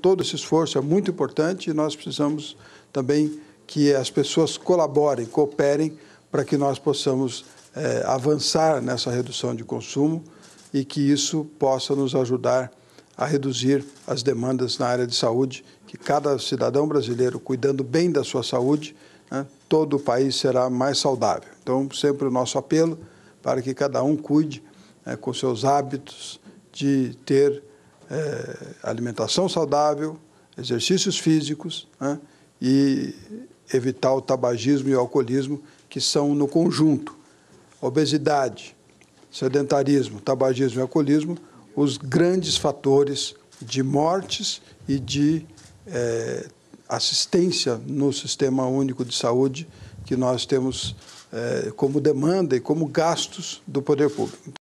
todo esse esforço é muito importante e nós precisamos também que as pessoas colaborem, cooperem, para que nós possamos é, avançar nessa redução de consumo e que isso possa nos ajudar a reduzir as demandas na área de saúde, que cada cidadão brasileiro, cuidando bem da sua saúde, né, todo o país será mais saudável. Então, sempre o nosso apelo para que cada um cuide né, com seus hábitos de ter é, alimentação saudável, exercícios físicos né, e evitar o tabagismo e o alcoolismo, que são no conjunto. Obesidade, sedentarismo, tabagismo e alcoolismo, os grandes fatores de mortes e de é, assistência no sistema único de saúde que nós temos é, como demanda e como gastos do poder público.